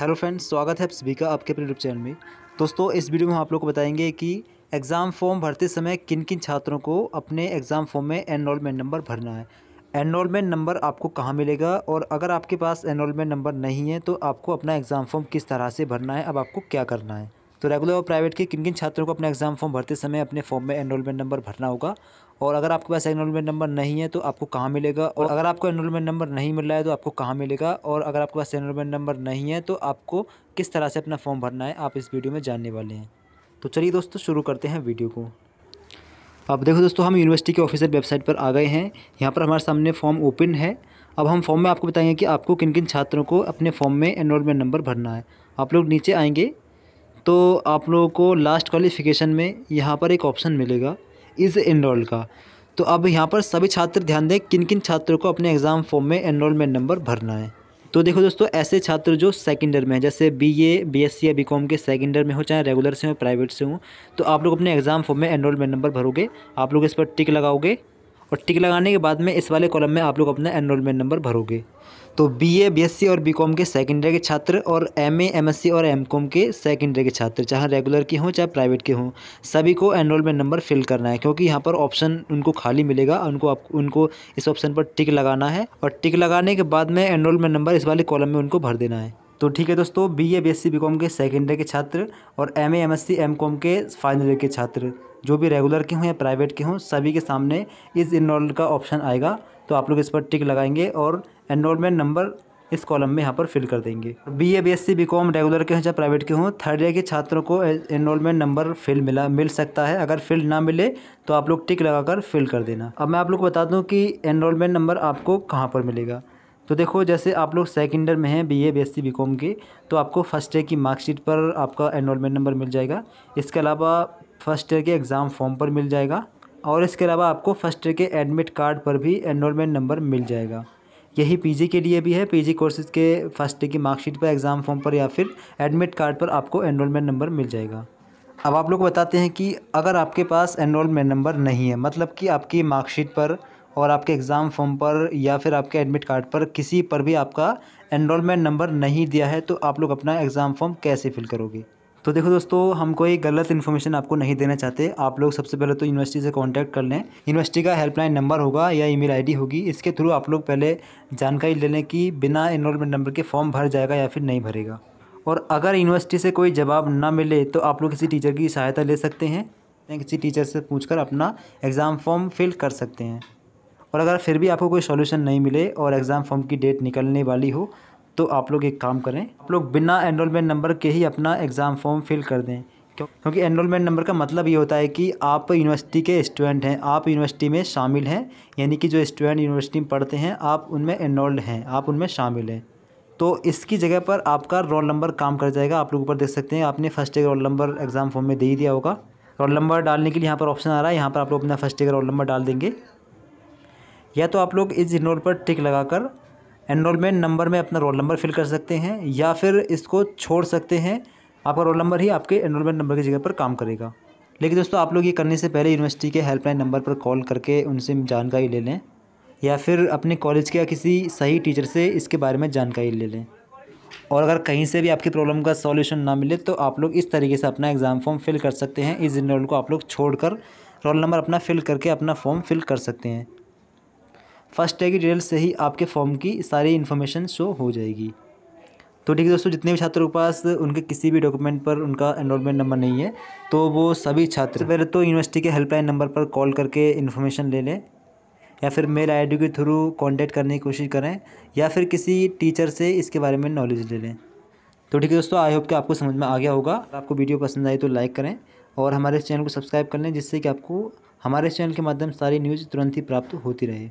hello friends स्वागत है आप सभी का आपके अपने यूट्यूब चैनल में दोस्तों इस वीडियो में हम आप लोग को बताएंगे कि एग्ज़ाम फॉर्म भरते समय किन किन छात्रों को अपने एग्ज़ाम फॉर्म में एनरोलमेंट नंबर भरना है एनरोलमेंट नंबर आपको कहाँ मिलेगा और अगर आपके पास एनरोलमेंट नंबर नहीं है तो आपको अपना एग्ज़ाम फॉर्म किस तरह से भरना है अब आपको क्या करना है तो रेगुलर और प्राइवेट के किन किन छात्रों को अपने एग्ज़ाम फॉर्म भरते समय अपने फॉर्म में एनरोलमेंट नंबर भरना होगा और अगर आपके पास एनरोलमेंट नंबर नहीं है तो आपको कहाँ मिलेगा और अगर आपको एनरोलमेंट नंबर नहीं मिल रहा है तो आपको कहाँ मिलेगा और अगर आपके पास एनरोलमेंट नंबर नहीं है तो आपको किस तरह से अपना फॉर्म भरना है आप इस वीडियो में जानने वाले हैं तो चलिए दोस्तों शुरू करते हैं वीडियो को अब देखो दोस्तों हम यूनिवर्सिटी के ऑफिसर वेबसाइट पर आ गए हैं यहाँ पर हमारे सामने फॉर्म ओपन है अब हम फॉर्म में आपको बताएंगे कि आपको किन किन छात्रों को अपने फॉर्म में एनरोलमेंट नंबर भरना है आप लोग नीचे आएंगे तो आप लोगों को लास्ट क्वालिफिकेशन में यहाँ पर एक ऑप्शन मिलेगा इज़ इनरोल का तो अब यहाँ पर सभी छात्र ध्यान दें किन किन छात्रों को अपने एग्ज़ाम फॉर्म में एनरोलमेंट नंबर भरना है तो देखो दोस्तों ऐसे छात्र जो सेकेंड ईयर में हैं जैसे B A B S C या बी कॉम के सेकेंड ईयर में हो चाहे रेगुलर से हो प्राइवेट से हो तो आप लोग अपने एग्ज़ाम फॉर्म में एनरोलमेंट नंबर भरोगे आप लोग इस पर टिक लगाओगे और टिक लगाने के बाद में इस वाले कॉलम में आप लोग अपना एनरोलमेंट नंबर भरोगे तो बीए बीएससी और बीकॉम के सेकेंड ईयर के छात्र और एमए एमएससी और एमकॉम के सेकेंड ईयर के छात्र चाहे रेगुलर के हों चाहे प्राइवेट के हों सभी को एनरोलमेंट नंबर फिल करना है क्योंकि यहाँ पर ऑप्शन उनको खाली मिलेगा उनको आप उनको इस ऑप्शन पर टिक लगाना है और टिक लगाने के बाद में एनरोलमेंट नंबर इस वाले कॉलम में उनको भर देना है तो ठीक है दोस्तों B A B S C B Com के सेकेंड ईयर के छात्र और M A M S C M Com के फाइनल ईयर के छात्र जो भी रेगुलर के हों या प्राइवेट के हों सभी के सामने इस इनरोल का ऑप्शन आएगा तो आप लोग इस पर टिक लगाएंगे और एनरोलमेंट नंबर इस कॉलम में यहाँ पर फिल कर देंगे B A B S C B Com regular के हों चाहे प्राइवेट के हों थर्ड ईयर के छात्रों को एनरोलमेंट नंबर फिल मिला मिल सकता है अगर फिल ना मिले तो आप लोग टिक लगाकर फिल कर देना अब मैं आप लोग को बता दूँ कि एनरोलमेंट नंबर आपको कहाँ पर मिलेगा तो देखो जैसे आप लोग सेकेंड ईयर में हैं B A B S C B Com के तो आपको फर्स्ट ईयर की मार्कशीट पर आपका एनरोलमेंट नंबर मिल जाएगा इसके अलावा फर्स्ट ईयर के एग्ज़ाम फॉर्म पर मिल जाएगा और इसके अलावा आपको फर्स्ट ईयर के एडमिट कार्ड पर भी एनरोलमेंट नंबर मिल जाएगा यही पीजी के लिए भी है पीजी कोर्सेज़ के फर्स्ट ईयर की मार्कशीट पर एग्ज़ाम फॉर्म पर या फिर एडमिट कार्ड पर आपको एनरोलमेंट नंबर मिल जाएगा अब आप लोग बताते हैं कि अगर आपके पास एनरोलमेंट नंबर नहीं है मतलब कि आपकी मार्कशीट पर और आपके एग्ज़ाम फॉर्म पर या फिर आपके एडमिट कार्ड पर किसी पर भी आपका एनरोलमेंट नंबर नहीं दिया है तो आप लोग अपना एग्ज़ाम फॉर्म कैसे फिल करोगे तो देखो दोस्तों हम कोई गलत इन्फॉर्मेशन आपको नहीं देना चाहते आप लोग सबसे पहले तो यूनिवर्सिटी से कांटेक्ट कर लें यूनिवर्सिटी का हेल्पलाइन नंबर होगा या ईमेल आईडी होगी इसके थ्रू आप लोग पहले जानकारी ले लें कि बिना इनरोलमेंट नंबर के फॉर्म भर जाएगा या फिर नहीं भरेगा और अगर यूनिवर्सिटी से कोई जवाब ना मिले तो आप लोग किसी टीचर की सहायता ले सकते हैं या किसी टीचर से पूछ अपना एग्ज़ाम फॉर्म फिल कर सकते हैं और अगर फिर भी आपको कोई सॉल्यूशन नहीं मिले और एग्ज़ाम फॉर्म की डेट निकलने वाली हो तो आप लोग एक काम करें आप लोग बिना एनरोलमेंट नंबर के ही अपना एग्ज़ाम फॉर्म फिल कर दें क्योंकि एनरोलमेंट नंबर का मतलब ये होता है कि आप यूनिवर्सिटी के स्टूडेंट हैं आप यूनिवर्सिटी में शामिल हैं यानी कि जो स्टूडेंट यूनिवर्सिटी में पढ़ते हैं आप उनमें एनरोल्ड हैं आप उनमें शामिल हैं तो इसकी जगह पर आपका रोल नंबर काम कर जाएगा आप लोग ऊपर देख सकते हैं आपने first year roll number exam form में दे ही दिया होगा रोल नंबर डालने के लिए यहाँ पर ऑप्शन आ रहा है यहाँ पर आप लोग अपना फर्स्ट ईयर रोल नंबर डाल देंगे या तो आप लोग इस रोल पर टिक लगाकर एनरोलमेंट नंबर में अपना रोल नंबर फिल कर सकते हैं या फिर इसको छोड़ सकते हैं आपका रोल नंबर ही आपके एनरोलमेंट नंबर की जगह पर काम करेगा लेकिन दोस्तों आप लोग ये करने से पहले यूनिवर्सिटी के हेल्पलाइन नंबर पर कॉल करके उनसे जानकारी ले लें या फिर अपने कॉलेज के या किसी सही टीचर से इसके बारे में जानकारी ले लें और अगर कहीं से भी आपकी प्रॉब्लम का सॉल्यूशन ना मिले तो आप लोग इस तरीके से अपना एग्ज़ाम फॉर्म फिल कर सकते हैं इस रोल को आप लोग छोड़कर रोल नंबर अपना फिल करके अपना फॉर्म फिल कर सकते हैं फर्स्ट टैग की डिटेल से ही आपके फॉर्म की सारी इन्फॉर्मेशन शो हो जाएगी तो ठीक है दोस्तों जितने भी छात्रों के पास उनके किसी भी डॉक्यूमेंट पर उनका एनरोलमेंट नंबर नहीं है तो वो सभी छात्र पहले तो यूनिवर्सिटी के हेल्पलाइन नंबर पर कॉल करके इन्फॉर्मेशन ले लें या फिर मेल आई के थ्रू कॉन्टैक्ट करने की कोशिश करें या फिर किसी टीचर से इसके बारे में नॉलेज ले लें तो ठीक है दोस्तों आई होप कि आपको समझ में आ गया होगा आपको वीडियो पसंद आई तो लाइक करें और हमारे चैनल को सब्सक्राइब कर लें जिससे कि आपको हमारे चैनल के माध्यम सारी न्यूज़ तुरंत ही प्राप्त होती रहे